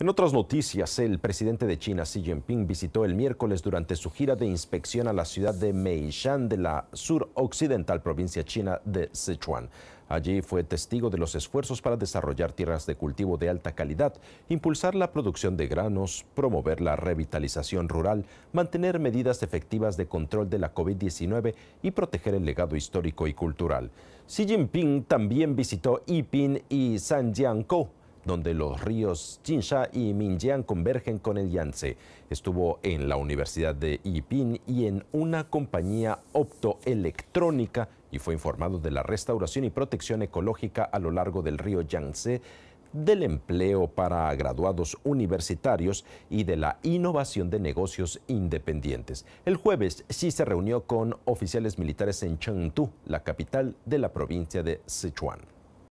En otras noticias, el presidente de China, Xi Jinping, visitó el miércoles durante su gira de inspección a la ciudad de Meishan de la suroccidental provincia china de Sichuan. Allí fue testigo de los esfuerzos para desarrollar tierras de cultivo de alta calidad, impulsar la producción de granos, promover la revitalización rural, mantener medidas efectivas de control de la COVID-19 y proteger el legado histórico y cultural. Xi Jinping también visitó Yiping y Sanjiangkou donde los ríos Jinsha y Minjiang convergen con el Yangtze. Estuvo en la Universidad de Yipin y en una compañía optoelectrónica y fue informado de la restauración y protección ecológica a lo largo del río Yangtze del empleo para graduados universitarios y de la innovación de negocios independientes. El jueves Xi se reunió con oficiales militares en Chengdu, la capital de la provincia de Sichuan.